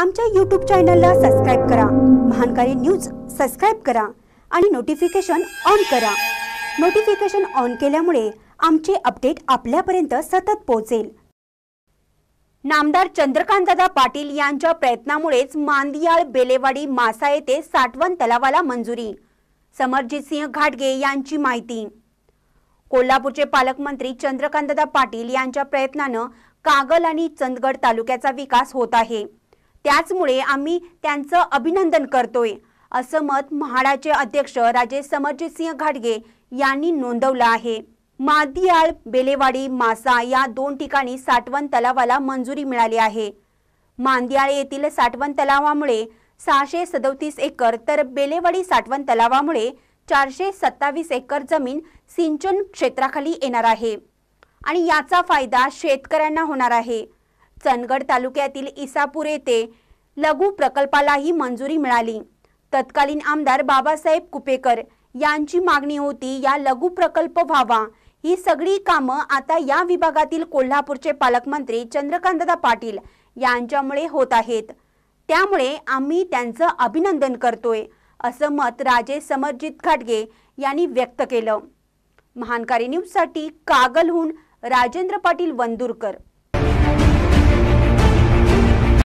आमच्या यूट्यूब चॅनलला सबस्क्राईब करा महानकारी न्यूज सबस्क्राईब करा आणि नोटिफिकेशन ऑन करा नोटिफिकेशन ऑन केल्यामुळे आमचे अपडेट आपल्यापर्यंत सतत पोहोचेल नामदार चंद्रकांतदादा पाटील यांच्या प्रयत्नामुळेच मांदियाळ बेलेवाडी मासा येथे साठवण तलावाला मंजुरी सिंह घाटगे यांची माहिती कोल्हापूरचे पालकमंत्री चंद्रकांतदादा पाटील यांच्या प्रयत्नानं कागल आणि चंदगड तालुक्याचा विकास होत आहे त्याचमुळे आम्ही त्यांचं अभिनंदन करतोय असं मत म्हाडाचे अध्यक्ष राजे समरजितसिंह घाटगे यांनी नोंदवलं आहे मादियाळ बेलेवाडी मासा या दोन ठिकाणी साठवण तलावाला मंजुरी मिळाली आहे मांदियाळ येथील साठवण तलावामुळे सहाशे सदोतीस एकर तर बेलेवाडी साठवण तलावामुळे चारशे सत्तावीस एकर जमीन सिंचन क्षेत्राखाली येणार आहे आणि याचा फायदा शेतकऱ्यांना होणार आहे चंदगड तालुक्यातील इसापूर येथे लघु प्रकल्पालाही मंजुरी मिळाली तत्कालीन आमदार बाबासाहेब कुपेकर यांची मागणी होती या लघु प्रकल्प व्हावा ही सगळी कामं आता या विभागातील कोल्हापूरचे पालकमंत्री चंद्रकांतदा पाटील यांच्यामुळे होत आहेत त्यामुळे आम्ही त्यांचं अभिनंदन करतोय असं मत राजे समरजित खाडगे यांनी व्यक्त केलं महानकारी न्यूजसाठी कागलहून राजेंद्र पाटील वंदुरकर